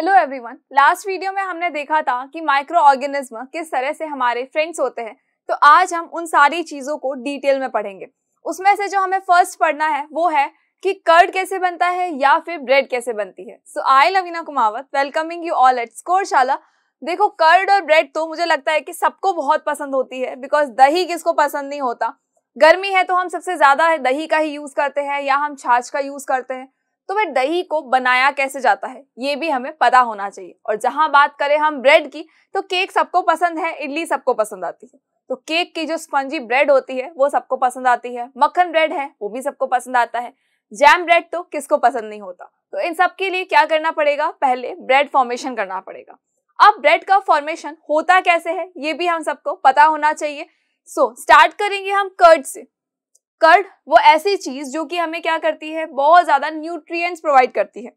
hello everyone last video में हमने देखा था कि माइक्रो ऑर्गेनिज्म किस तरह से हमारे फ्रेंड्स होते हैं तो आज हम उन सारी चीज़ों को डिटेल में पढ़ेंगे उसमें से जो हमें फर्स्ट पढ़ना है वो है कि कर्ड कैसे बनता है या फिर ब्रेड कैसे बनती है so I Lavina Kumawat welcoming you all at Shala देखो कर्ड और ब्रेड तो मुझे लगता है कि सबको बहुत पसंद होती है बिकॉज दही किसको पसंद नहीं होता गर्मी है तो हम सबसे ज़्यादा दही का ही यूज़ करते हैं या हम छाछ का यूज़ करते हैं तो वह दही को बनाया कैसे जाता है ये भी हमें पता होना चाहिए और जहां बात करें हम ब्रेड की तो केक सबको पसंद है इडली सबको पसंद आती है तो केक की जो स्पंजी ब्रेड होती है वो सबको पसंद आती है मक्खन ब्रेड है वो भी सबको पसंद आता है जैम ब्रेड तो किसको पसंद नहीं होता तो इन सब के लिए क्या करना पड़ेगा पहले ब्रेड फॉर्मेशन करना पड़ेगा अब ब्रेड का फॉर्मेशन होता कैसे है ये भी हम सबको पता होना चाहिए सो so, स्टार्ट करेंगे हम कर्ड से कर्ड वो ऐसी चीज जो कि हमें क्या करती है बहुत ज्यादा न्यूट्रिएंट्स प्रोवाइड करती है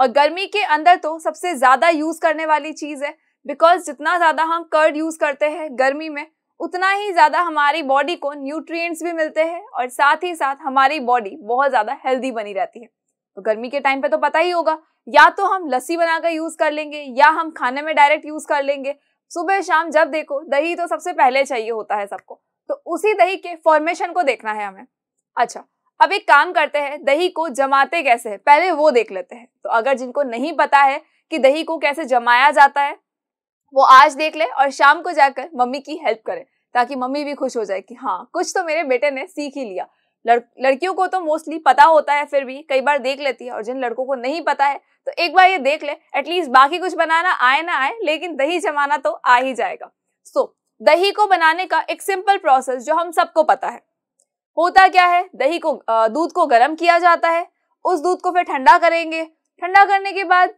और गर्मी के अंदर तो सबसे ज्यादा यूज करने वाली चीज है बिकॉज जितना ज्यादा हम कर्ड यूज करते हैं गर्मी में उतना ही ज्यादा हमारी बॉडी को न्यूट्रिएंट्स भी मिलते हैं और साथ ही साथ हमारी बॉडी बहुत ज्यादा हेल्दी बनी रहती है तो गर्मी के टाइम पे तो पता ही होगा या तो हम लस्सी बनाकर यूज कर लेंगे या हम खाने में डायरेक्ट यूज कर लेंगे सुबह शाम जब देखो दही तो सबसे पहले चाहिए होता है सबको तो उसी दही के फॉर्मेशन को देखना है हमें अच्छा अब एक काम करते हैं दही को जमाते कैसे है पहले वो देख लेते हैं तो अगर जिनको नहीं पता है कि दही को कैसे जमाया जाता है वो आज देख ले और शाम को जाकर मम्मी की हेल्प करें ताकि मम्मी भी खुश हो जाए कि हाँ कुछ तो मेरे बेटे ने सीख ही लिया लड़ लड़कियों को तो मोस्टली पता होता है फिर भी कई बार देख लेती है और जिन लड़कों को नहीं पता है तो एक बार ये देख ले एटलीस्ट बाकी कुछ बनाना आए ना आए लेकिन दही जमाना तो आ ही जाएगा सो so, दही को बनाने का एक सिंपल प्रोसेस जो हम सबको पता है होता क्या है दही को दूध को गर्म किया जाता है उस दूध को फिर ठंडा करेंगे ठंडा करने के बाद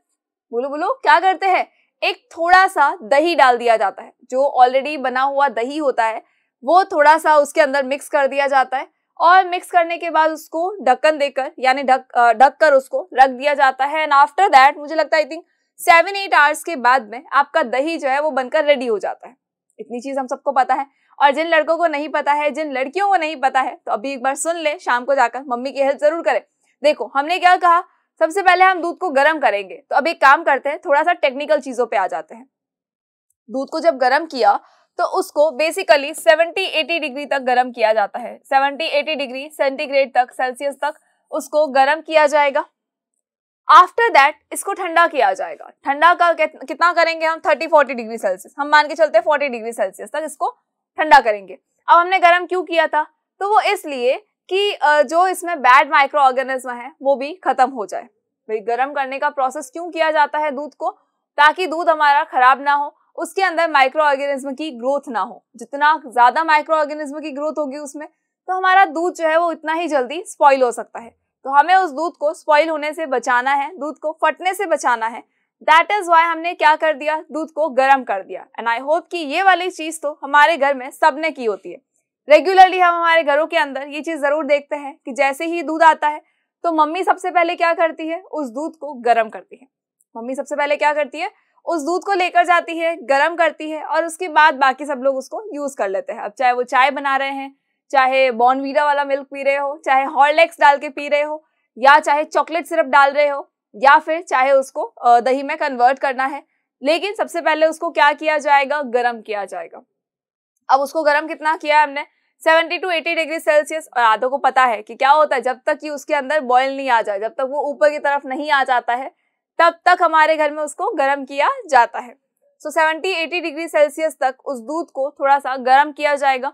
बोलो बोलो क्या करते हैं एक थोड़ा सा दही डाल दिया जाता है जो ऑलरेडी बना हुआ दही होता है वो थोड़ा सा उसके अंदर मिक्स कर दिया जाता है और मिक्स करने के बाद उसको ढक्कन देकर यानी ढक ढक कर उसको रख दिया जाता है एंड आफ्टर दैट मुझे लगता है I think seven eight hours के बाद में आपका दही जो है वो बनकर रेडी हो जाता है इतनी चीज हम सबको पता है और जिन लड़कों को नहीं पता है जिन लड़कियों को नहीं पता है तो अभी एक बार सुन ले शाम को जाकर मम्मी की हेल्प जरूर करें देखो हमने क्या कहा सबसे पहले हम दूध को गर्म करेंगे तो अब एक काम करते हैं थोड़ा सा टेक्निकल चीजों पे आ जाते हैं दूध को जब गर्म किया तो उसको बेसिकली 70-80 डिग्री तक गर्म किया जाता है 70-80 डिग्री सेंटीग्रेड तक सेल्सियस तक उसको गर्म किया जाएगा आफ्टर दैट इसको ठंडा किया जाएगा ठंडा का कितना करेंगे हम 30 40 डिग्री सेल्सियस हम मान के चलते हैं 40 डिग्री सेल्सियस तक इसको ठंडा करेंगे अब हमने गर्म क्यों किया था तो वो इसलिए कि जो इसमें बैड माइक्रो ऑर्गेनिज्म है वो भी खत्म हो जाए भाई गर्म करने का प्रोसेस क्यों किया जाता है दूध को ताकि दूध हमारा खराब ना हो उसके अंदर माइक्रो ऑर्गेनिज्म की ग्रोथ ना हो जितना ज्यादा माइक्रो ऑर्गेनिज्म की ग्रोथ होगी उसमें तो हमारा दूध जो है वो इतना ही जल्दी स्पॉइल हो सकता है तो हमें उस दूध को स्पॉइल होने से बचाना है दूध को फटने से बचाना है दैट इज वाई हमने क्या कर दिया दूध को गर्म कर दिया एंड आई होप कि ये वाली चीज तो हमारे घर में सबने की होती है रेगुलरली हम हमारे घरों के अंदर ये चीज जरूर देखते हैं कि जैसे ही दूध आता है तो मम्मी सबसे पहले क्या करती है उस दूध को गर्म करती है मम्मी सबसे पहले क्या करती है उस दूध को लेकर जाती है गर्म करती है और उसके बाद बाकी सब लोग उसको यूज कर लेते हैं अब चाहे वो चाय बना रहे हैं चाहे बॉर्नवीटा वाला मिल्क पी रहे हो चाहे हॉर्लेक्स डाल के पी रहे हो या चाहे चॉकलेट सिरप डाल रहे हो या फिर चाहे उसको दही में कन्वर्ट करना है लेकिन सबसे पहले उसको क्या किया जाएगा गर्म किया जाएगा अब उसको गर्म कितना किया है हमने 70 टू 80 डिग्री सेल्सियस और आधों को पता है कि क्या होता है जब तक कि उसके अंदर बॉयल नहीं आ जाए जब तक वो ऊपर की तरफ नहीं आ जाता है तब तक हमारे घर में उसको गर्म किया जाता है so seventy eighty degree Celsius तक उस दूध को थोड़ा सा गर्म किया जाएगा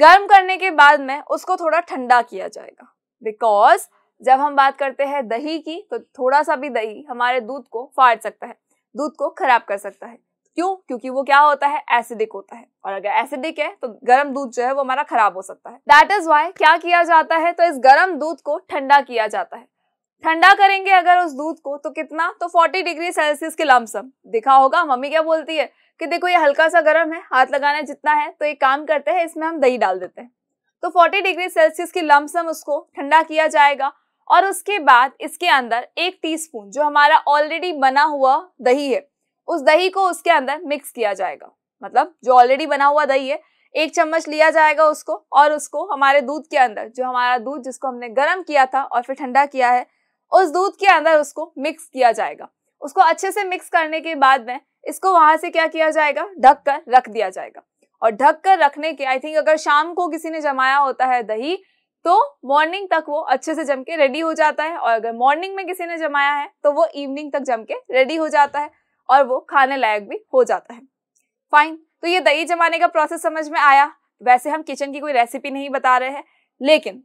गर्म करने के बाद में उसको थोड़ा ठंडा किया जाएगा बिकॉज जब हम बात करते हैं दही की तो थोड़ा सा भी दही हमारे दूध को फाड़ सकता है दूध को खराब कर सकता है क्यों क्योंकि वो क्या होता है एसिडिक होता है और अगर एसिडिक है तो गर्म दूध जो है वो हमारा खराब हो सकता है दैट इज वाई क्या किया जाता है तो इस गर्म दूध को ठंडा किया जाता है ठंडा करेंगे अगर उस दूध को तो कितना तो 40 डिग्री सेल्सियस के लमसम दिखा होगा मम्मी क्या बोलती है कि देखो ये हल्का सा गर्म है हाथ लगाना जितना है तो एक काम करते हैं इसमें हम दही डाल देते हैं तो 40 डिग्री सेल्सियस की लमसम उसको ठंडा किया जाएगा और उसके बाद इसके अंदर एक टीस्पून जो हमारा ऑलरेडी बना हुआ दही है उस दही को उसके अंदर मिक्स किया जाएगा मतलब जो ऑलरेडी बना हुआ दही है एक चम्मच लिया जाएगा उसको और उसको हमारे दूध के अंदर जो हमारा दूध जिसको हमने गर्म किया था और फिर ठंडा किया है उस दूध के अंदर उसको मिक्स किया जाएगा उसको अच्छे से मिक्स करने के बाद में इसको वहां से क्या किया जाएगा ढक कर रख दिया जाएगा और ढक कर रखने के आई थिंक अगर शाम को किसी ने जमाया होता है दही तो मॉर्निंग तक वो अच्छे से जम के रेडी हो जाता है और अगर मॉर्निंग में किसी ने जमाया है तो वो इवनिंग तक जम के रेडी हो जाता है और वो खाने लायक भी हो जाता है फाइन तो ये दही जमाने का प्रोसेस समझ में आया वैसे हम किचन की कोई रेसिपी नहीं बता रहे हैं लेकिन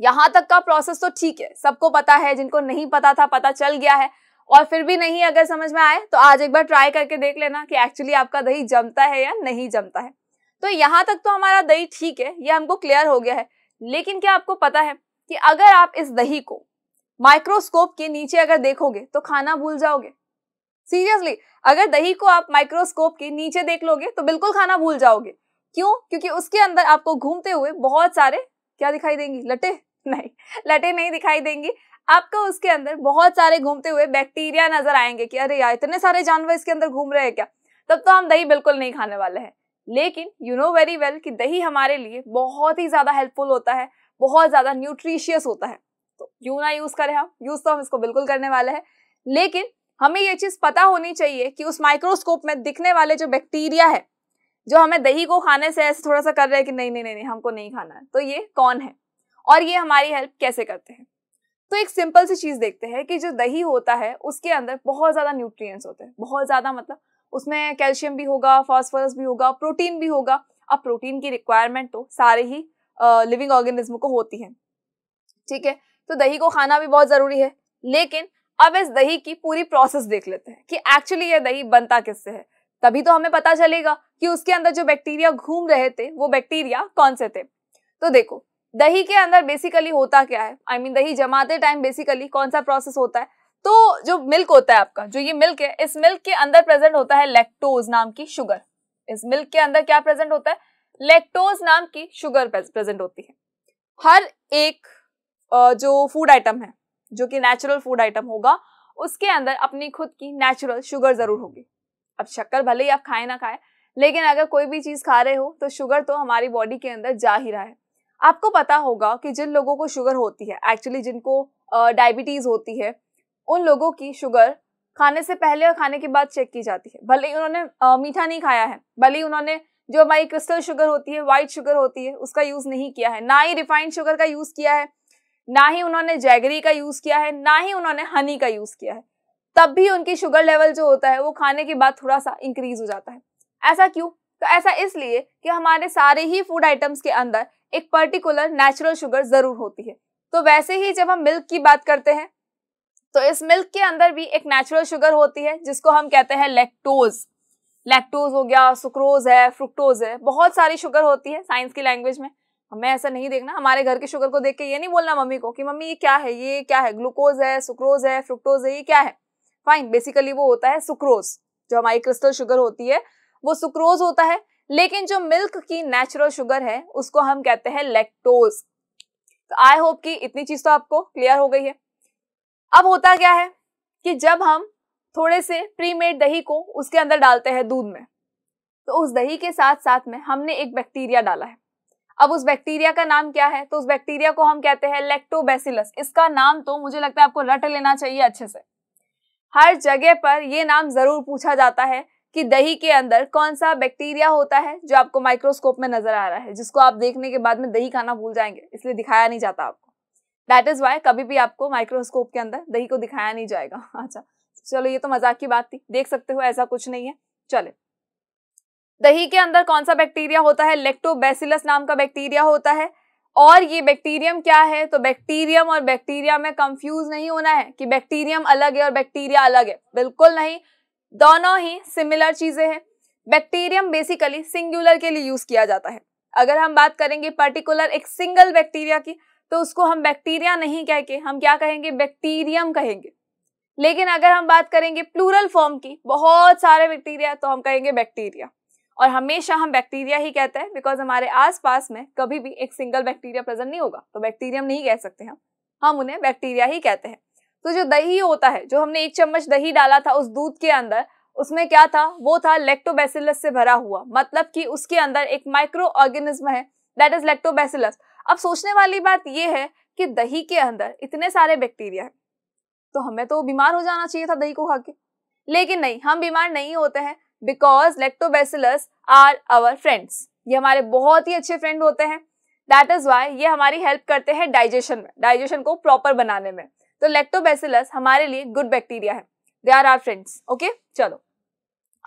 यहाँ तक का प्रोसेस तो ठीक है सबको पता है जिनको नहीं पता था पता चल गया है और फिर भी नहीं अगर समझ में आए तो आज एक बार ट्राई करके देख लेना कि एक्चुअली आपका दही जमता है या नहीं जमता है तो यहाँ तक तो हमारा दही ठीक है ये हमको क्लियर हो गया है लेकिन क्या आपको पता है कि अगर आप इस दही को माइक्रोस्कोप के नीचे अगर देखोगे तो खाना भूल जाओगे सीरियसली अगर दही को आप माइक्रोस्कोप के नीचे देख लोगे तो बिल्कुल खाना भूल जाओगे क्यों क्योंकि उसके अंदर आपको घूमते हुए बहुत सारे क्या दिखाई देंगी लटे नहीं लटे नहीं दिखाई देंगी आपको उसके अंदर बहुत सारे घूमते हुए बैक्टीरिया नजर आएंगे कि अरे यार इतने सारे जानवर इसके अंदर घूम रहे हैं क्या तब तो हम दही बिल्कुल नहीं खाने वाले हैं लेकिन यू नो वेरी वेल कि दही हमारे लिए बहुत ही ज़्यादा हेल्पफुल होता है बहुत ज़्यादा न्यूट्रिशियस होता है तो यू ना यूज़ करें हम यूज़ तो हम इसको बिल्कुल करने वाले हैं लेकिन हमें ये चीज़ पता होनी चाहिए कि उस माइक्रोस्कोप में दिखने वाले जो बैक्टीरिया है जो हमें दही को खाने से ऐसे थोड़ा सा कर रहे हैं कि नहीं नहीं नहीं हमको नहीं खाना है तो ये कौन है और ये हमारी हेल्प कैसे करते हैं तो एक सिंपल सी चीज़ देखते हैं कि जो दही होता है उसके अंदर बहुत ज़्यादा न्यूट्रिएंट्स होते हैं बहुत ज़्यादा मतलब उसमें कैल्शियम भी होगा फॉस्फोरस भी होगा प्रोटीन भी होगा अब प्रोटीन की रिक्वायरमेंट तो सारे ही लिविंग uh, ऑर्गेनिज्म को होती है ठीक है तो दही को खाना भी बहुत ज़रूरी है लेकिन अब इस दही की पूरी प्रोसेस देख लेते हैं कि एक्चुअली यह दही बनता किससे है तभी तो हमें पता चलेगा कि उसके अंदर जो बैक्टीरिया घूम रहे थे वो बैक्टीरिया कौन से थे तो देखो दही के अंदर बेसिकली होता क्या है आई I मीन mean, दही जमाते टाइम बेसिकली कौन सा प्रोसेस होता है तो जो मिल्क होता है आपका जो ये मिल्क है इस मिल्क के अंदर प्रेजेंट होता है लेक्टोज नाम की शुगर इस मिल्क के अंदर क्या प्रेजेंट होता है लेक्टोज नाम की शुगर प्रेजेंट होती है हर एक जो फूड आइटम है जो कि नेचुरल फूड आइटम होगा उसके अंदर अपनी खुद की नेचुरल शुगर जरूर होगी अब शक्कर भले ही आप खाएं ना खाएं लेकिन अगर कोई भी चीज़ खा रहे हो तो शुगर तो हमारी बॉडी के अंदर जा ही रहा है आपको पता होगा कि जिन लोगों को शुगर होती है एक्चुअली जिनको डायबिटीज़ होती है उन लोगों की शुगर खाने से पहले और खाने के बाद चेक की जाती है भले ही उन्होंने मीठा नहीं खाया है भले ही उन्होंने जो हमारी क्रिस्टल शुगर होती है वाइट शुगर होती है उसका यूज़ नहीं किया है ना ही रिफाइंड शुगर का यूज़ किया है ना ही उन्होंने जैगरी का यूज़ किया है ना ही उन्होंने हनी का यूज़ किया है तब भी उनकी शुगर लेवल जो होता है वो खाने के बाद थोड़ा सा इंक्रीज हो जाता है ऐसा क्यों तो ऐसा इसलिए कि हमारे सारे ही फूड आइटम्स के अंदर एक पर्टिकुलर नेचुरल शुगर जरूर होती है तो वैसे ही जब हम मिल्क की बात करते हैं तो इस मिल्क के अंदर भी एक नेचुरल शुगर होती है जिसको हम कहते हैं लेक्टोज लैक्टोज हो गया सुक्रोज है फ्रुक्टोज है बहुत सारी शुगर होती है साइंस की लैंग्वेज में हमें ऐसा नहीं देखना हमारे घर के शुगर को देख के ये नहीं बोलना मम्मी को कि मम्मी ये क्या है ये क्या है ग्लूकोज है सुक्रोज है फ्रुक्टोज है ये क्या है फाइन बेसिकली वो होता है सुक्रोज जो हमारी क्रिस्टल शुगर होती है वो सुक्रोज होता है लेकिन जो मिल्क की नेचुरल शुगर है उसको हम कहते हैं लेक्टोज तो आई होप कि इतनी चीज तो आपको क्लियर हो गई है अब होता क्या है कि जब हम थोड़े से प्रीमेड दही को उसके अंदर डालते हैं दूध में तो उस दही के साथ साथ में हमने एक बैक्टीरिया डाला है अब उस बैक्टीरिया का नाम क्या है तो उस बैक्टीरिया को हम कहते हैं लेक्टोबैसिलस इसका नाम तो मुझे लगता है आपको रट लेना चाहिए अच्छे से हर जगह पर ये नाम जरूर पूछा जाता है कि दही के अंदर कौन सा बैक्टीरिया होता है जो आपको माइक्रोस्कोप में नजर आ रहा है जिसको आप देखने के बाद में दही खाना भूल जाएंगे इसलिए दिखाया नहीं जाता आपको दैट इज वाई कभी भी आपको माइक्रोस्कोप के अंदर दही को दिखाया नहीं जाएगा अच्छा चलो ये तो मजाक की बात थी देख सकते हो ऐसा कुछ नहीं है चले दही के अंदर कौन सा बैक्टीरिया होता है लेक्टोबैसिलस नाम का बैक्टीरिया होता है और ये बैक्टीरियम क्या है तो बैक्टीरियम और बैक्टीरिया में कंफ्यूज नहीं होना है कि बैक्टीरियम अलग है और बैक्टीरिया अलग है बिल्कुल नहीं दोनों ही सिमिलर चीजें हैं बैक्टीरियम बेसिकली सिंगुलर के लिए यूज किया जाता है अगर हम बात करेंगे पर्टिकुलर एक सिंगल बैक्टीरिया की तो उसको हम बैक्टीरिया नहीं कह के हम क्या कहेंगे बैक्टीरियम कहेंगे लेकिन अगर हम बात करेंगे प्लूरल फॉर्म की बहुत सारे बैक्टीरिया तो हम कहेंगे बैक्टीरिया और हमेशा हम बैक्टीरिया ही कहते हैं बिकॉज हमारे आसपास में कभी भी एक सिंगल बैक्टीरिया प्रेजेंट नहीं होगा तो बैक्टीरियम नहीं कह सकते हम हम उन्हें बैक्टीरिया ही कहते हैं तो जो दही होता है जो हमने एक चम्मच दही डाला था उस दूध के अंदर उसमें क्या था वो था लेक्टोबैसिलस से भरा हुआ मतलब कि उसके अंदर एक माइक्रो ऑर्गेनिज्म है दैट इज लेक्टोबैसिलस अब सोचने वाली बात ये है कि दही के अंदर इतने सारे बैक्टीरिया है तो हमें तो बीमार हो जाना चाहिए था दही को खा के लेकिन नहीं हम बीमार नहीं होते हैं because lactobacillus are our friends ये हमारे बहुत ही अच्छे फ्रेंड होते हैं दैट इज वाई ये हमारी हेल्प करते हैं डाइजेशन में डाइजेशन को प्रॉपर बनाने में तो लेक्टोबैसिलस हमारे लिए गुड बैक्टीरिया है they are are friends okay चलो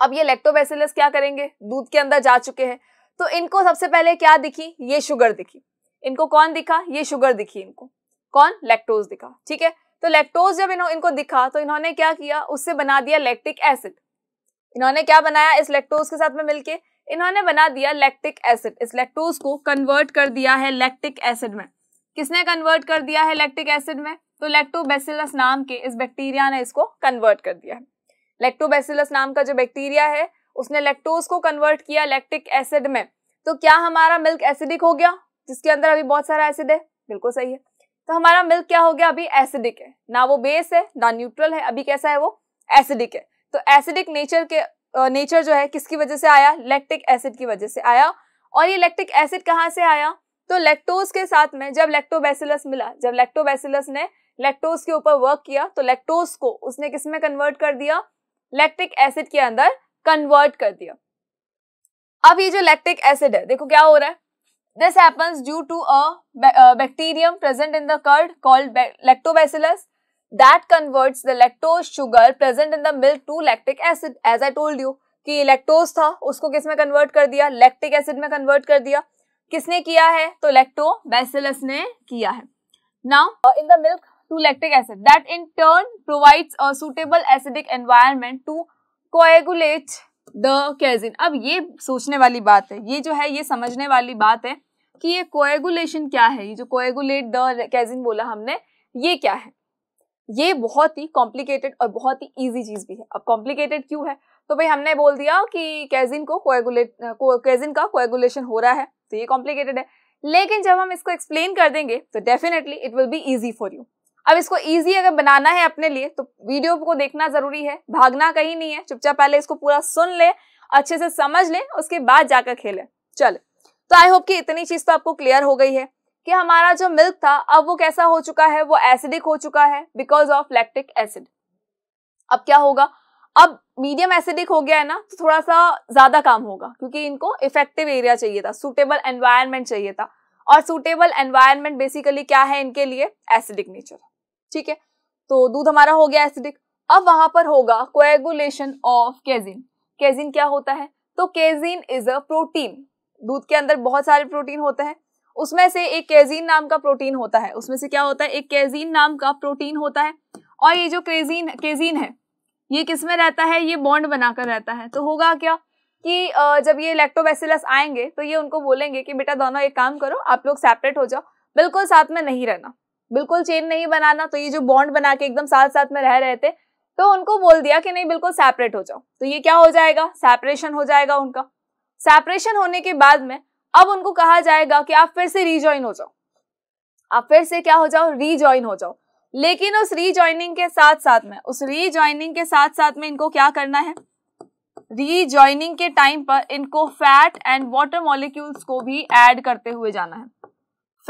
अब ये लेक्टोबैसिलस क्या करेंगे दूध के अंदर जा चुके हैं तो इनको सबसे पहले क्या दिखी ये शुगर दिखी इनको कौन दिखा ये शुगर दिखी इनको कौन लेक्टोज दिखा ठीक है तो लेक्टोज जब इन्हों, इनको दिखा तो इन्होंने क्या किया उससे बना दिया लैक्टिक एसिड इन्होंने क्या बनाया इस लेक्टोज के साथ में मिलके इन्होंने बना दिया लैक्टिक एसिड इस लेक्टोज को कन्वर्ट कर दिया है लैक्टिक एसिड में किसने कन्वर्ट कर दिया है लैक्टिक एसिड में तो लेक्टोबेसिलस नाम के इस बैक्टीरिया ने इसको कन्वर्ट कर दिया लेक्टोबेसिलस नाम का जो बैक्टीरिया है उसने लेक्टोज को कन्वर्ट किया लैक्टिक एसिड में तो क्या हमारा मिल्क एसिडिक हो गया जिसके अंदर अभी बहुत सारा एसिड है बिल्कुल सही है तो हमारा मिल्क क्या हो गया अभी एसिडिक है ना वो बेस है ना न्यूट्रल है अभी कैसा है वो एसिडिक है तो एसिडिक नेचर के नेचर जो है किसकी वजह से आया लैक्टिक एसिड की वजह से आया और ये लैक्टिक एसिड कहाँ से आया तो लेक्टोज के साथ में जब लेक्टोबैसिलस मिला जब लेक्टोबैसिलस ने लेक्टोज के ऊपर वर्क किया तो लेक्टोज को उसने किस में कन्वर्ट कर दिया लेक्टिक एसिड के अंदर कन्वर्ट कर दिया अब ये जो लेक्टिक एसिड है देखो क्या हो रहा है this happens due to a bacterium present in the curd called lactobacillus that converts the lactose sugar present in the milk to lactic acid as i told you कि लैक्टोज था उसको किस में कन्वर्ट कर दिया लैक्टिक एसिड में convert कर दिया किसने किया है तो बेसिलस ने किया है now in the milk to lactic acid that in turn provides a suitable acidic environment to coagulate the casein अब ये सोचने वाली बात है ये जो है ये समझने वाली बात है कि ये कोएगुलेशन क्या है ये जो कोएगुलेट द कैजिन बोला हमने ये क्या है ये बहुत ही कॉम्प्लिकेटेड और बहुत ही इजी चीज भी है अब कॉम्प्लिकेटेड क्यों है तो भाई हमने बोल दिया कि कैजिन को कोएगुलेट कैजिन uh, का कोएगुलेशन हो रहा है तो ये कॉम्प्लिकेटेड है लेकिन जब हम इसको एक्सप्लेन कर देंगे तो definitely it will be easy for you अब इसको ईजी अगर बनाना है अपने लिए तो वीडियो को देखना जरूरी है भागना कहीं नहीं है चुपचाप पहले इसको पूरा सुन ले अच्छे से समझ ले उसके बाद जाकर खेले चले तो आई होप कि इतनी चीज तो आपको क्लियर हो गई है कि हमारा जो मिल्क था अब वो कैसा हो चुका है वो एसिडिक हो चुका है बिकॉज ऑफ लैक्टिक एसिड अब क्या होगा अब मीडियम एसिडिक हो गया है ना तो थोड़ा सा ज्यादा काम होगा क्योंकि इनको इफेक्टिव एरिया चाहिए था सुटेबल एनवायरमेंट चाहिए था और सुटेबल एनवायरमेंट बेसिकली क्या है इनके लिए एसिडिक नेचर ठीक है तो दूध हमारा हो गया एसिडिक अब वहां पर होगा कोएगुलेशन ऑफ केजिन केजिन क्या होता है तो केजिन इज अ प्रोटीन दूध के अंदर बहुत सारे प्रोटीन होते हैं उसमें से एक केजिन नाम का प्रोटीन होता है उसमें से क्या होता है एक केजिन नाम का प्रोटीन होता है और ये जो क्रेजीन केजिन है ये किस में रहता है ये बॉन्ड बनाकर रहता है तो होगा क्या कि जब ये इलेक्ट्रोबेसिलस आएंगे तो ये उनको बोलेंगे कि बेटा दोनों एक काम करो आप लोग सेपरेट हो जाओ बिल्कुल साथ में नहीं रहना बिल्कुल चेन नहीं बनाना तो ये जो बॉन्ड बना के एकदम साथ साथ में रह रहे थे तो उनको बोल दिया कि नहीं बिल्कुल सेपरेट हो जाओ तो ये क्या हो जाएगा सेपरेशन हो जाएगा उनका सेपरेशन होने के बाद में अब उनको कहा जाएगा कि आप फिर से रीजॉइन हो जाओ आप फिर से क्या हो जाओ रीजॉइन हो जाओ लेकिन उस रीजॉइनिंग के साथ साथ में उस रीजॉइनिंग के साथ साथ में इनको क्या करना है रीजॉइनिंग के टाइम पर इनको फैट एंड वाटर मॉलिक्यूल्स को भी ऐड करते हुए जाना है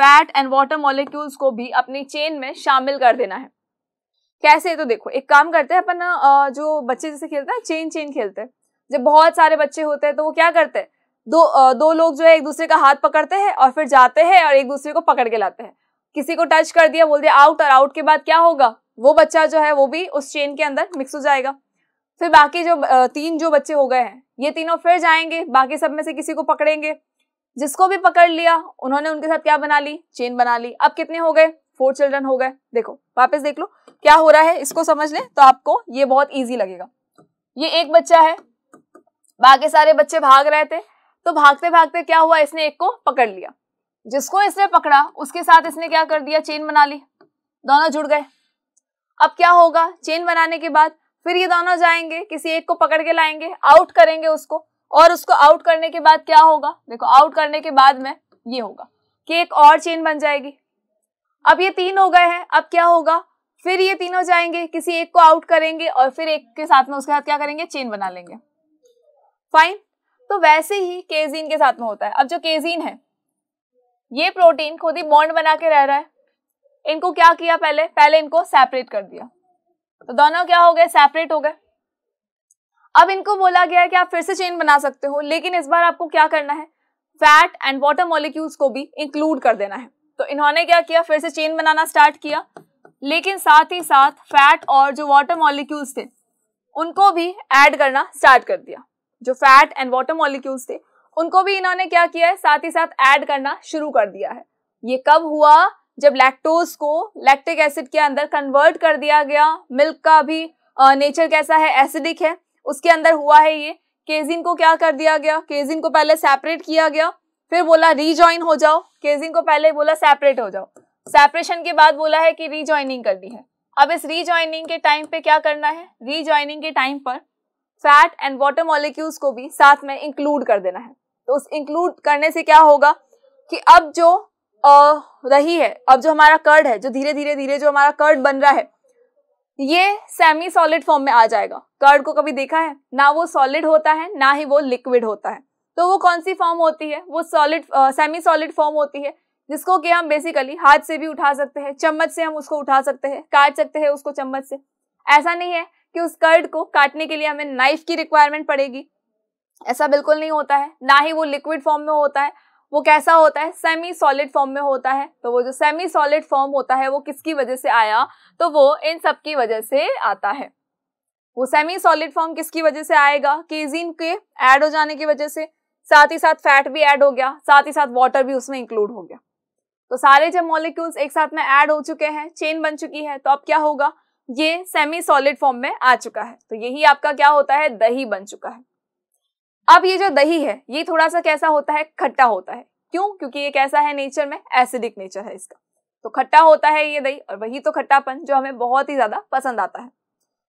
फैट एंड वाटर मॉलिक्यूल्स को भी अपनी चेन में शामिल कर देना है कैसे तो देखो एक काम करते हैं अपन जो बच्चे जैसे खेलते हैं चेन चेन खेलते हैं जब बहुत सारे बच्चे होते हैं तो वो क्या करते हैं दो दो लोग जो है एक दूसरे का हाथ पकड़ते हैं और फिर जाते हैं और एक दूसरे को पकड़ के लाते हैं किसी को टच कर दिया बोल दिया आउट और आउट के बाद क्या होगा वो बच्चा जो है वो भी उस चेन के अंदर मिक्स हो जाएगा फिर बाकी जो तीन जो बच्चे हो गए हैं ये तीनों फिर जाएंगे बाकी सब में से किसी को पकड़ेंगे जिसको भी पकड़ लिया उन्होंने उनके साथ क्या बना ली चेन बना ली अब कितने हो गए फोर चिल्ड्रन हो गए देखो वापस देख लो क्या हो रहा है इसको समझ लें तो आपको ये बहुत ईजी लगेगा ये एक बच्चा है बाकी सारे बच्चे भाग रहे थे तो भागते भागते क्या हुआ इसने एक को पकड़ लिया जिसको इसने पकड़ा उसके साथ इसने क्या कर दिया चेन बना ली दोनों जुड़ गए अब क्या होगा चेन बनाने के बाद फिर ये दोनों जाएंगे किसी एक को पकड़ के लाएंगे आउट करेंगे उसको और उसको आउट करने के बाद क्या होगा देखो आउट करने के बाद में ये होगा कि एक और चेन बन जाएगी अब ये तीन हो गए हैं अब क्या होगा फिर ये तीनों जाएंगे किसी एक को आउट करेंगे और फिर एक के साथ में उसके साथ क्या करेंगे चेन बना लेंगे फाइन तो वैसे ही केजीन के साथ में होता है अब जो केजीन है ये प्रोटीन खुद ही बॉन्ड बना के रह रहा है इनको क्या किया पहले पहले इनको सेपरेट कर दिया तो दोनों क्या हो गए सेपरेट हो गए अब इनको बोला गया है कि आप फिर से चेन बना सकते हो लेकिन इस बार आपको क्या करना है फैट एंड वाटर मॉलिक्यूल्स को भी इंक्लूड कर देना है तो इन्होंने क्या किया फिर से चेन बनाना स्टार्ट किया लेकिन साथ ही साथ फैट और जो वाटर मॉलिक्यूल्स थे उनको भी ऐड करना स्टार्ट कर दिया जो फैट एंड वाटर मॉलिक्यूल्स थे उनको भी इन्होंने क्या किया है साथ ही साथ ऐड करना शुरू कर दिया है ये कब हुआ जब लैक्टोज को लैक्टिक एसिड के अंदर कन्वर्ट कर दिया गया मिल्क का भी नेचर कैसा है एसिडिक है उसके अंदर हुआ है ये केजिन को क्या कर दिया गया केजिन को पहले सेपरेट किया गया फिर बोला रीजॉइन हो जाओ केजिन को पहले बोला सेपरेट हो जाओ सेपरेशन के बाद बोला है कि रीजॉइनिंग करनी है अब इस रीजॉइनिंग के टाइम पे क्या करना है रीजॉइनिंग के टाइम पर फैट एंड वाटर मॉलिक्यूल्स को भी साथ में इंक्लूड कर देना है तो उस इंक्लूड करने से क्या होगा कि अब जो आ, रही है अब जो हमारा कर्ड है जो धीरे धीरे धीरे जो हमारा कर्ड बन रहा है ये सेमी सॉलिड फॉर्म में आ जाएगा कर्ड को कभी देखा है ना वो सॉलिड होता है ना ही वो लिक्विड होता है तो वो कौन सी फॉर्म होती है वो सॉलिड सेमी सॉलिड फॉर्म होती है जिसको कि हम बेसिकली हाथ से भी उठा सकते हैं चम्मच से हम उसको उठा सकते हैं काट सकते हैं उसको चम्मच से ऐसा नहीं है कि उस कर्ड को काटने के लिए हमें नाइफ की रिक्वायरमेंट पड़ेगी ऐसा बिल्कुल नहीं होता है ना ही वो लिक्विड फॉर्म में होता है वो कैसा होता है सेमी सॉलिड फॉर्म में होता है तो वो जो सेमी सॉलिड फॉर्म होता है वो किसकी वजह से आया तो वो इन सब की वजह से आता है वो सेमी सॉलिड फॉर्म किसकी वजह से आएगा केजीन के ऐड हो जाने की वजह से साथ ही साथ फैट भी ऐड हो गया साथ ही साथ वाटर भी उसमें इंक्लूड हो गया तो सारे जब मॉलिक्यूल्स एक साथ में ऐड हो चुके हैं चेन बन चुकी है तो अब क्या होगा ये सेमी सॉलिड फॉर्म में आ चुका है तो यही आपका क्या होता है दही बन चुका है अब ये जो दही है ये थोड़ा सा कैसा होता है खट्टा होता है क्यों क्योंकि ये कैसा है नेचर में एसिडिक नेचर है इसका तो खट्टा होता है ये दही और वही तो खट्टापन जो हमें बहुत ही ज्यादा पसंद आता है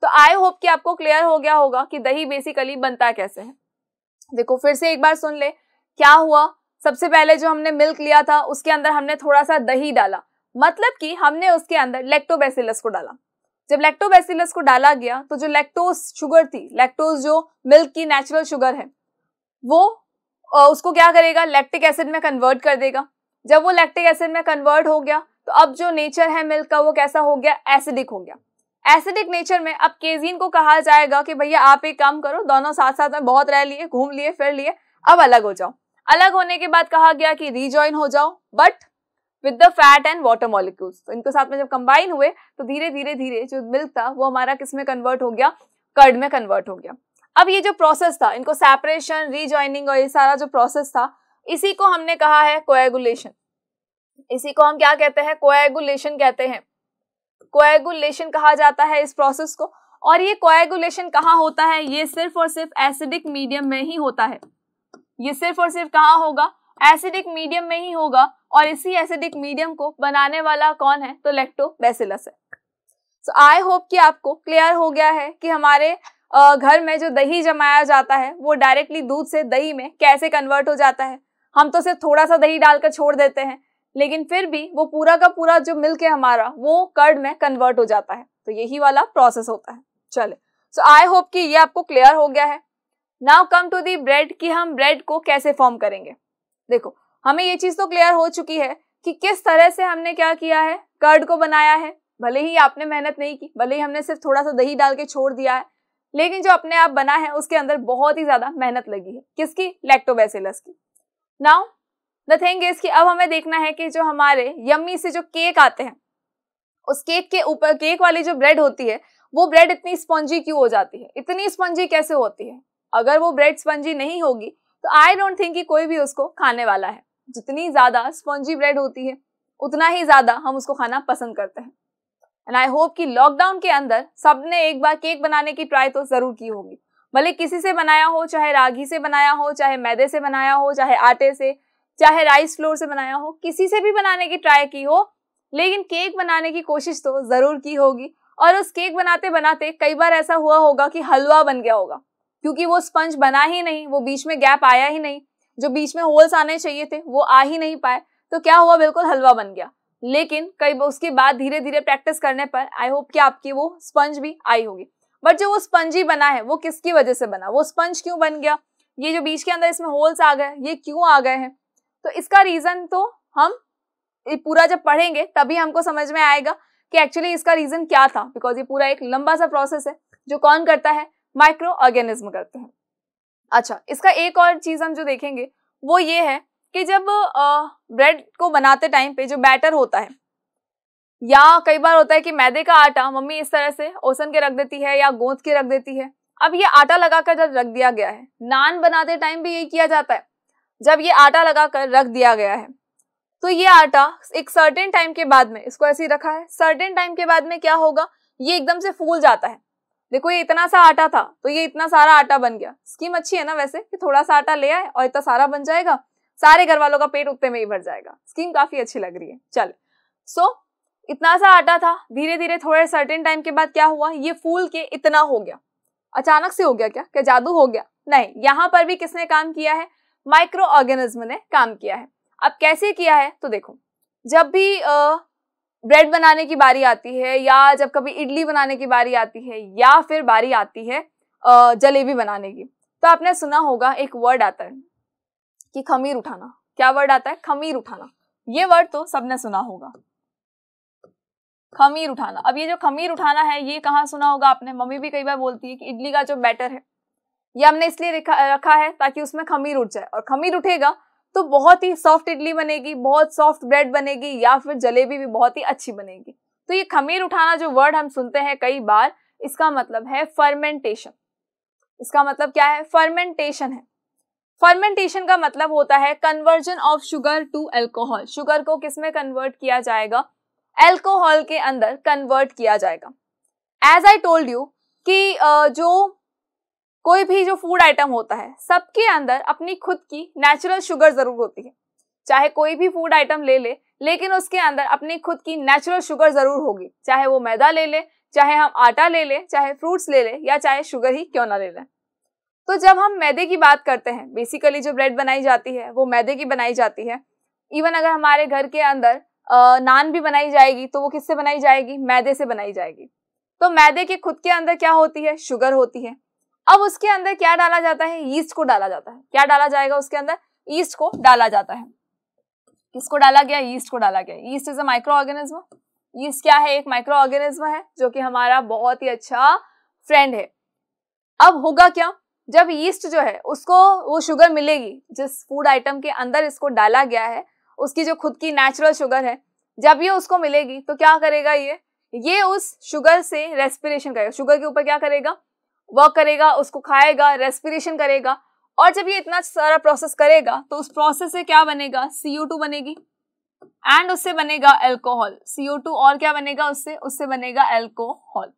तो आई होप कि आपको क्लियर हो गया होगा कि दही बेसिकली बनता कैसे है देखो फिर से एक बार सुन ले क्या हुआ सबसे पहले जो हमने मिल्क लिया था उसके अंदर हमने थोड़ा सा दही डाला मतलब कि हमने उसके अंदर लेक्टोबैसिलस को डाला जब लेक्टोबैसिलस को डाला गया तो जो लेक्टोज शुगर थी लेक्टोज जो मिल्क की नेचुरल शुगर है वो उसको क्या करेगा लैक्टिक एसिड में कन्वर्ट कर देगा जब वो लैक्टिक एसिड में कन्वर्ट हो गया तो अब जो नेचर है मिल्क का वो कैसा हो गया एसिडिक हो गया एसिडिक नेचर में अब केजीन को कहा जाएगा कि भैया आप एक काम करो दोनों साथ साथ में बहुत रह लिए घूम लिए फिर लिए अब अलग हो जाओ अलग होने के बाद कहा गया कि रीजॉइन हो जाओ but with the fat and water molecules तो इनको साथ में जब कंबाइन हुए तो धीरे धीरे धीरे जो मिल्क था वो हमारा किस में कन्वर्ट हो गया कर्ड में कन्वर्ट हो गया अब ये जो प्रोसेस था इनको सेपरेशन रीजॉइनिंग और ये सारा जो प्रोसेस था इसी को हमने कहा है कोएगुलेशन इसी को हम क्या कहते हैं कोएगुलेशन कहते हैं कोएगुलेशन कहा जाता है इस प्रोसेस को और ये कोएगुलेशन कहाँ होता है ये सिर्फ और सिर्फ एसिडिक मीडियम में ही होता है ये सिर्फ और सिर्फ कहाँ होगा एसिडिक मीडियम में ही होगा और इसी एसिडिक मीडियम को बनाने वाला कौन है तो लेक्टोबैसिलस है सो आई होप कि आपको क्लियर हो गया है कि हमारे घर में जो दही जमाया जाता है वो डायरेक्टली दूध से दही में कैसे कन्वर्ट हो जाता है हम तो सिर्फ थोड़ा सा दही डालकर छोड़ देते हैं लेकिन फिर भी वो पूरा का पूरा जो मिल्क है हमारा वो कर्ड में कन्वर्ट हो जाता है तो यही वाला प्रोसेस होता है चले सो आई होप कि ये आपको क्लियर हो गया है now come to the bread कि हम ब्रेड को कैसे फॉर्म करेंगे देखो हमें ये चीज़ तो क्लियर हो चुकी है कि किस तरह से हमने क्या किया है कर्ड को बनाया है भले ही आपने मेहनत नहीं की भले ही हमने सिर्फ थोड़ा सा दही डाल के छोड़ दिया है लेकिन जो अपने आप बना है उसके अंदर बहुत ही ज़्यादा मेहनत लगी है किसकी लैक्टोबैसिलस की नाउ द थिंग इज कि अब हमें देखना है कि जो हमारे यम्मी से जो केक आते हैं उस केक के ऊपर केक वाली जो ब्रेड होती है वो ब्रेड इतनी स्पॉन्जी क्यों हो जाती है इतनी स्पॉन्जी कैसे होती है अगर वो ब्रेड स्पंजी नहीं होगी तो आई डोंट थिंक कि कोई भी उसको खाने वाला है जितनी ज़्यादा स्पॉन्जी ब्रेड होती है उतना ही ज़्यादा हम उसको खाना पसंद करते हैं एंड आई होप कि लॉकडाउन के अंदर सबने एक बार केक बनाने की ट्राई तो ज़रूर की होगी भले किसी से बनाया हो चाहे रागी से बनाया हो चाहे मैदे से बनाया हो चाहे आटे से चाहे राइस फ्लोर से बनाया हो किसी से भी बनाने की ट्राई की हो लेकिन केक बनाने की कोशिश तो ज़रूर की होगी और उस केक बनाते बनाते कई बार ऐसा हुआ होगा कि हलवा बन गया होगा क्योंकि वो स्पंज बना ही नहीं वो बीच में गैप आया ही नहीं जो बीच में होल्स आने चाहिए थे वो आ ही नहीं पाए तो क्या हुआ बिल्कुल हलवा बन गया लेकिन कई उसके बाद धीरे धीरे प्रैक्टिस करने पर आई होप कि आपकी वो स्पंज भी आई होगी बट जो वो स्पंज ही बना है वो किसकी वजह से बना वो स्पंज क्यों बन गया ये जो बीच के अंदर इसमें होल्स आ गए ये क्यों आ गए हैं तो इसका रीज़न तो हम पूरा जब पढ़ेंगे तभी हमको समझ में आएगा कि एक्चुअली इसका रीज़न क्या था बिकॉज ये पूरा एक लंबा सा प्रोसेस है जो कौन करता है माइक्रो ऑर्गेनिज्म करते हैं अच्छा इसका एक और चीज़ हम जो देखेंगे वो ये है कि जब ब्रेड को बनाते टाइम पे जो बैटर होता है या कई बार होता है कि मैदे का आटा मम्मी इस तरह से ओसन के रख देती है या गोंद के रख देती है अब ये आटा लगाकर जब रख दिया गया है नान बनाते टाइम भी यही किया जाता है जब ये आटा लगाकर रख दिया गया है तो ये आटा एक सर्टेन टाइम के बाद में इसको ऐसे ही रखा है सर्टेन टाइम के बाद में क्या होगा ये एकदम से फूल जाता है देखो ये इतना सा आटा था तो ये इतना सारा आटा बन गया स्कीम अच्छी है ना वैसे कि थोड़ा सा आटा ले आए और इतना सारा बन जाएगा सारे घर वालों का पेट उतने में ही भर जाएगा स्कीम काफी अच्छी लग रही है चल सो so, इतना सा आटा था धीरे धीरे थोड़े सर्टेन टाइम के बाद क्या हुआ ये फूल के इतना हो गया अचानक से हो गया क्या क्या जादू हो गया नहीं यहाँ पर भी किसने काम किया है माइक्रो ऑर्गेनिज्म ने काम किया है अब कैसे किया है तो देखो जब भी ब्रेड बनाने की बारी आती है या जब कभी इडली बनाने की बारी आती है या फिर बारी आती है जलेबी बनाने की तो आपने सुना होगा एक वर्ड आता है कि खमीर उठाना क्या वर्ड आता है खमीर उठाना ये वर्ड तो सबने सुना होगा खमीर उठाना अब ये जो खमीर उठाना है ये कहाँ सुना होगा आपने मम्मी भी कई बार बोलती है कि इडली का जो बैटर है ये हमने इसलिए रखा है ताकि उसमें खमीर उठ जाए और खमीर उठेगा तो बहुत ही सॉफ्ट इडली बनेगी बहुत सॉफ्ट ब्रेड बनेगी या फिर जलेबी भी बहुत ही अच्छी बनेगी तो ये खमीर उठाना जो वर्ड हम सुनते हैं कई बार इसका मतलब है फर्मेंटेशन इसका मतलब क्या है फर्मेंटेशन है फर्मेंटेशन का मतलब होता है conversion of sugar to alcohol sugar को किसमें कन्वर्ट किया जाएगा एल्कोहल के अंदर कन्वर्ट किया जाएगा एज आई टोल्ड यू कि जो कोई भी जो फूड आइटम होता है सबके अंदर अपनी खुद की नेचुरल शुगर जरूर होती है चाहे कोई भी फूड आइटम ले ले लेकिन उसके अंदर अपनी खुद की नेचुरल शुगर जरूर होगी चाहे वो मैदा ले ले चाहे हम आटा ले ले चाहे फ्रूट्स ले ले या चाहे शुगर ही क्यों ना ले लें तो जब हम मैदे की बात करते हैं बेसिकली जो ब्रेड बनाई जाती है वो मैदे की बनाई जाती है इवन अगर हमारे घर के अंदर नान भी बनाई जाएगी तो वो किससे बनाई जाएगी मैदे से बनाई जाएगी तो मैदे के खुद के अंदर क्या होती है शुगर होती है अब उसके अंदर क्या डाला जाता है ईस्ट को डाला जाता है क्या डाला जाएगा उसके अंदर ईस्ट को डाला जाता है किसको डाला गया ईस्ट को डाला गया yeast is a microorganism yeast क्या है एक माइक्रो ऑर्गेनिज्म है जो कि हमारा बहुत ही अच्छा फ्रेंड है अब होगा क्या जब ईस्ट जो है उसको वो शुगर मिलेगी जिस फूड आइटम के अंदर इसको डाला गया है उसकी जो खुद की नेचुरल शुगर है जब ये उसको मिलेगी तो क्या करेगा ये ये उस शुगर से रेस्पिरेशन करेगा शुगर के ऊपर क्या करेगा वर्क करेगा उसको खाएगा रेस्पिरेशन करेगा और जब ये इतना सारा प्रोसेस करेगा तो उस प्रोसेस से क्या बनेगा सीओ टू बनेगी एंड उससे बनेगा एल्कोहल सीओ टू और क्या बनेगा उससे उससे बनेगा एल्कोहल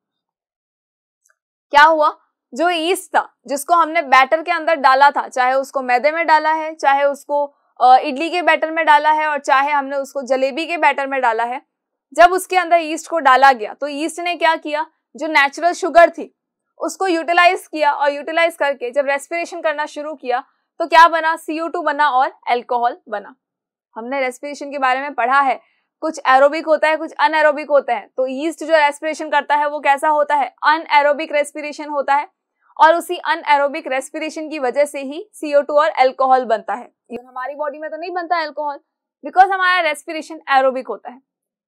क्या हुआ जो ईस्ट था जिसको हमने बैटर के अंदर डाला था चाहे उसको मैदे में डाला है चाहे उसको इडली के बैटर में डाला है और चाहे हमने उसको जलेबी के बैटर में डाला है जब उसके अंदर ईस्ट को डाला गया तो ईस्ट ने क्या किया जो नेचुरल शुगर थी उसको यूटिलाइज किया और यूटिलाइज करके जब रेस्पिरेशन करना शुरू किया तो क्या बना टू बना और एल्कोहल बना हमने रेस्पिरेशन के बारे में पढ़ा है कुछ एरोबिक होता है कुछ अनएरोबिक होता है तो ईस्ट जो रेस्पिरेशन करता है वो कैसा होता है अनएरोबिक रेस्पिरेशन होता है और उसी अन एरोबिक रेस्पिरेशन की वजह से ही सीओ टू और एल्कोहल बनता है हमारी बॉडी में तो नहीं बनता एल्कोहल बिकॉज हमारा रेस्पिरेशन एरोबिक होता है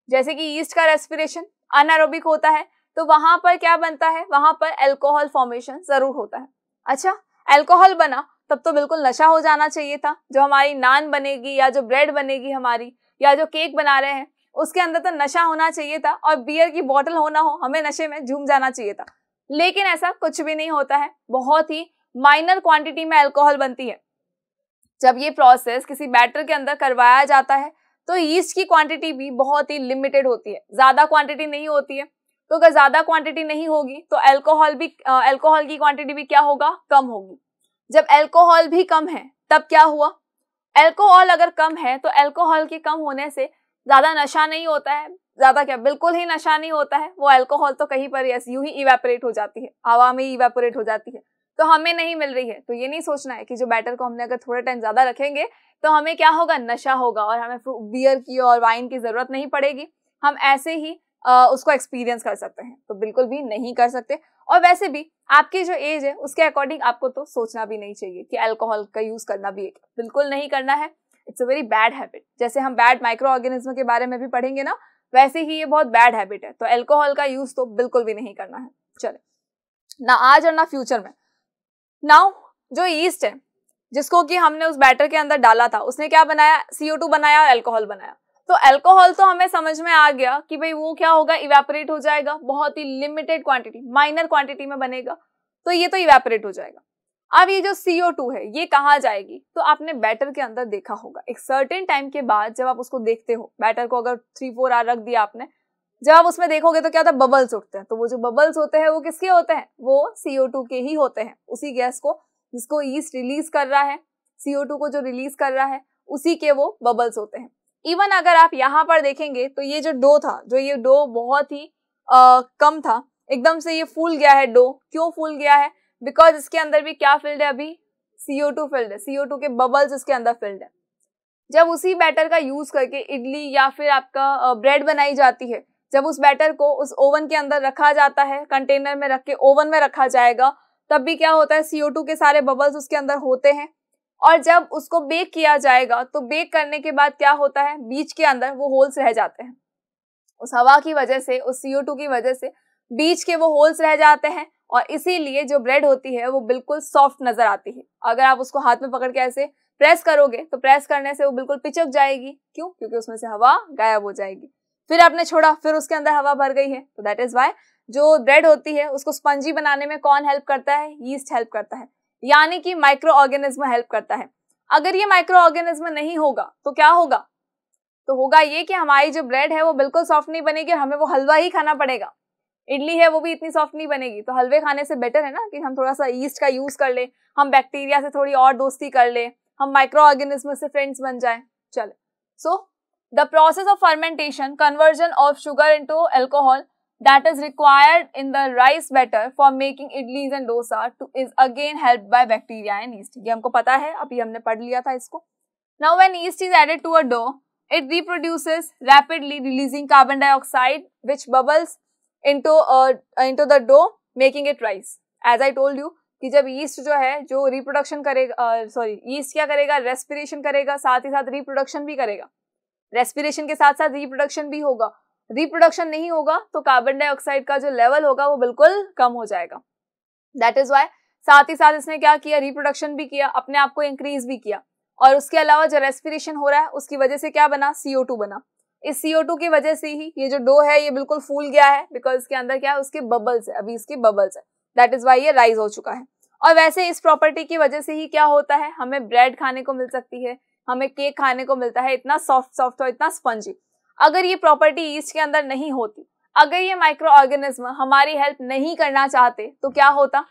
जैसे कि ईस्ट का रेस्पिरेशन अनएरोबिक होता है तो वहां पर क्या बनता है वहां पर एल्कोहल फॉर्मेशन जरूर होता है अच्छा एल्कोहल बना तब तो बिल्कुल नशा हो जाना चाहिए था जो हमारी नान बनेगी या जो ब्रेड बनेगी हमारी या जो केक बना रहे हैं उसके अंदर तो नशा होना चाहिए था और बियर की बॉटल होना हो हमें नशे में झूम जाना चाहिए था लेकिन ऐसा कुछ भी नहीं होता है बहुत ही माइनर क्वांटिटी में अल्कोहल बनती है जब ये प्रोसेस किसी बैटर के अंदर करवाया जाता है तो ईस्ट की क्वांटिटी भी बहुत ही लिमिटेड होती है ज़्यादा क्वांटिटी नहीं होती है तो अगर ज़्यादा क्वांटिटी नहीं होगी तो अल्कोहल भी अल्कोहल की क्वांटिटी भी क्या होगा कम होगी जब अल्कोहल भी कम है तब क्या हुआ अल्कोहल अगर कम है तो अल्कोहल के कम होने से ज़्यादा नशा नहीं होता है ज्यादा क्या बिल्कुल ही नशा नहीं होता है वो अल्कोहल तो कहीं पर यस यूं ही इवेपोरेट हो जाती है हवा में ही इवेपोरेट हो जाती है तो हमें नहीं मिल रही है तो ये नहीं सोचना है कि जो बैटर को हमने अगर थोड़ा टाइम ज्यादा रखेंगे तो हमें क्या होगा नशा होगा और हमें बियर की और वाइन की जरूरत नहीं पड़ेगी हम ऐसे ही आ, उसको एक्सपीरियंस कर सकते हैं तो बिल्कुल भी नहीं कर सकते और वैसे भी आपकी जो एज है उसके अकॉर्डिंग आपको तो सोचना भी नहीं चाहिए कि अल्कोहल का यूज करना भी एक बिल्कुल नहीं करना है it's a very bad habit जैसे हम बैड माइक्रो ऑर्गेनिज्म के बारे में भी पढ़ेंगे ना वैसे ही ये बहुत बैड हैबिट है तो एल्कोहल का यूज तो बिल्कुल भी नहीं करना है चले ना आज और ना फ्यूचर में नाउ जो ईस्ट है जिसको कि हमने उस बैटर के अंदर डाला था उसने क्या बनाया सीओ टू बनाया और एल्कोहल बनाया तो एल्कोहल तो हमें समझ में आ गया कि भाई वो क्या होगा इवेपोरेट हो जाएगा बहुत ही लिमिटेड क्वांटिटी माइनर क्वांटिटी में बनेगा तो ये तो इवेपोरेट हो जाएगा अब ये जो CO2 है ये कहाँ जाएगी तो आपने बैटर के अंदर देखा होगा एक सर्टेन टाइम के बाद जब आप उसको देखते हो बैटर को अगर थ्री फोर आर रख दिया आपने जब आप उसमें देखोगे तो क्या होता है बबल्स उठते हैं तो वो जो बबल्स होते हैं वो किसके होते हैं वो CO2 के ही होते हैं उसी गैस को जिसको ईस्ट रिलीज कर रहा है CO2 को जो रिलीज कर रहा है उसी के वो बबल्स होते हैं इवन अगर आप यहाँ पर देखेंगे तो ये जो डो था जो ये डो बहुत ही आ, कम था एकदम से ये फूल गया है डो क्यों फूल गया है बिकॉज इसके अंदर भी क्या फील्ड है अभी सीओ टू फील्ड है सीओ टू के बबल्स इसके अंदर फील्ड है जब उसी बैटर का यूज करके इडली या फिर आपका ब्रेड बनाई जाती है जब उस बैटर को उस ओवन के अंदर रखा जाता है कंटेनर में रख के ओवन में रखा जाएगा तब भी क्या होता है सीओ टू के सारे बबल्स उसके अंदर होते हैं और जब उसको बेक किया जाएगा तो बेक करने के बाद क्या होता है बीच के अंदर वो होल्स रह जाते हैं उस हवा की वजह से उस सीओ टू की वजह से बीच के वो होल्स रह जाते हैं और इसीलिए जो ब्रेड होती है वो बिल्कुल सॉफ्ट नजर आती है अगर आप उसको हाथ में पकड़ के ऐसे प्रेस करोगे तो प्रेस करने से वो बिल्कुल पिचक जाएगी क्यों क्योंकि उसमें से हवा गायब हो जाएगी फिर आपने छोड़ा फिर उसके अंदर हवा भर गई है तो दैट इज वाई जो ब्रेड होती है उसको स्पंजी बनाने में कौन हेल्प करता है यीस्ट हेल्प करता है यानी कि माइक्रो ऑर्गेनिज्म हेल्प करता है अगर ये माइक्रो ऑर्गेनिज्म नहीं होगा तो क्या होगा तो होगा ये कि हमारी जो ब्रेड है वो बिल्कुल सॉफ्ट नहीं बनेगी हमें वो हलवा ही खाना पड़ेगा इडली है वो भी इतनी सॉफ्ट नहीं बनेगी तो हलवे खाने से बेटर है ना कि हम थोड़ा सा ईस्ट का यूज़ कर ले हम बैक्टीरिया से थोड़ी और दोस्ती कर ले हम माइक्रो ऑर्गेनिज्म से फ्रेंड्स बन जाए चले so the process of fermentation conversion of sugar into alcohol that is required in the rice batter for making idli and dosa too is again help by bacteria and yeast ये हमको पता है अभी हमने पढ़ लिया था इसको now when yeast is added to a dough it reproduces rapidly releasing carbon dioxide which bubbles into uh, into the dough making it rice as I told you कि जब ईस्ट जो है जो रिप्रोडक्शन करेगा सॉरी ईस्ट क्या करेगा respiration करेगा साथ ही साथ रिप्रोडक्शन भी करेगा रेस्पिरेशन के साथ साथ रिप्रोडक्शन भी होगा रिप्रोडक्शन नहीं होगा तो कार्बन डाइऑक्साइड का जो लेवल होगा वो बिल्कुल कम हो जाएगा दैट इज वाई साथ ही साथ इसने क्या किया रिप्रोडक्शन भी किया अपने आप को इंक्रीज भी किया और उसके अलावा जो रेस्पिरेशन हो रहा है उसकी वजह से क्या बना सीओ बना इस CO2 की वजह से ही ये जो डो है ये बिल्कुल फूल गया है बिकॉज इसके अंदर क्या है उसके बबल्स है अभी इसके बबल्स है दैट इज वाई ये राइज हो चुका है और वैसे इस प्रॉपर्टी की वजह से ही क्या होता है हमें ब्रेड खाने को मिल सकती है हमें केक खाने को मिलता है इतना सॉफ्ट सॉफ्ट और इतना स्पंजी अगर ये प्रॉपर्टी ईस्ट के अंदर नहीं होती अगर ये माइक्रो ऑर्गेनिज्म हमारी हेल्प नहीं करना चाहते तो क्या होता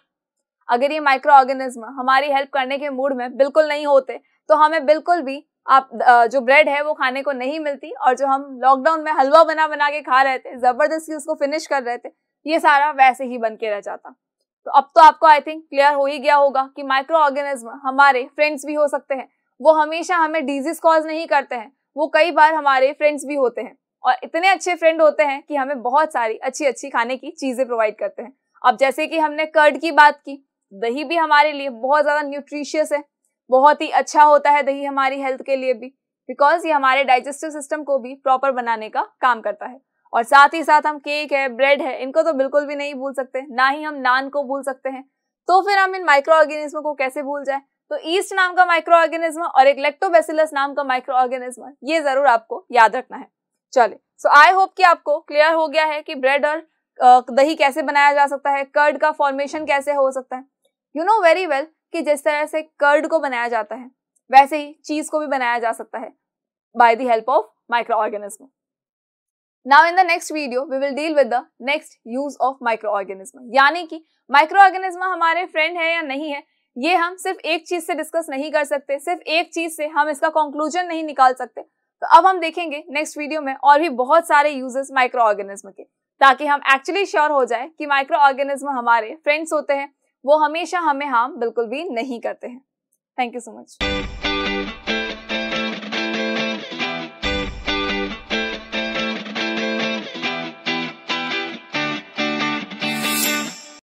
अगर ये माइक्रो ऑर्गेनिज्म हमारी हेल्प करने के मूड में बिल्कुल नहीं होते तो हमें बिल्कुल भी आप जो ब्रेड है वो खाने को नहीं मिलती और जो हम लॉकडाउन में हलवा बना बना के खा रहे थे ज़बरदस्ती उसको फिनिश कर रहे थे ये सारा वैसे ही बन के रह जाता तो अब तो आपको आई थिंक क्लियर हो ही गया होगा कि माइक्रो ऑर्गेनिज्म हमारे फ्रेंड्स भी हो सकते हैं वो हमेशा हमें डिजीज कॉज नहीं करते हैं वो कई बार हमारे फ्रेंड्स भी होते हैं और इतने अच्छे फ्रेंड होते हैं कि हमें बहुत सारी अच्छी अच्छी खाने की चीज़ें प्रोवाइड करते हैं अब जैसे कि हमने कर्ड की बात की दही भी हमारे लिए बहुत ज़्यादा न्यूट्रिशियस है बहुत ही अच्छा होता है दही हमारी हेल्थ के लिए भी बिकॉज ये हमारे डाइजेस्टिव सिस्टम को भी प्रॉपर बनाने का काम करता है और साथ ही साथ हम केक है ब्रेड है इनको तो बिल्कुल भी नहीं भूल सकते ना ही हम नान को भूल सकते हैं तो फिर हम इन माइक्रो ऑर्गेनिज्म को कैसे भूल जाए तो ईस्ट नाम का माइक्रो ऑर्गेनिज्म और एक लेक्टोबेसिलस नाम का माइक्रो ऑर्गेनिज्म ये जरूर आपको याद रखना है चले सो आई होप कि आपको क्लियर हो गया है कि ब्रेड और दही कैसे बनाया जा सकता है कर्ड का फॉर्मेशन कैसे हो सकता है यू नो वेरी वेल कि जिस तरह से कर्ड को बनाया जाता है वैसे ही चीज को भी बनाया जा सकता है the help of microorganism now in the next video we will deal with the next use of microorganism यानी कि माइक्रो ऑर्गेनिज्म हमारे फ्रेंड है या नहीं है ये हम सिर्फ एक चीज से डिस्कस नहीं कर सकते सिर्फ एक चीज से हम इसका कंक्लूजन नहीं निकाल सकते तो अब हम देखेंगे नेक्स्ट वीडियो में और भी बहुत सारे यूजेस माइक्रो ऑर्गेनिज्म के ताकि हम एक्चुअली श्योर हो जाए कि माइक्रो ऑर्गेनिज्म हमारे फ्रेंड्स होते हैं वो हमेशा हमें हार्म बिल्कुल भी नहीं करते हैं थैंक यू सो मच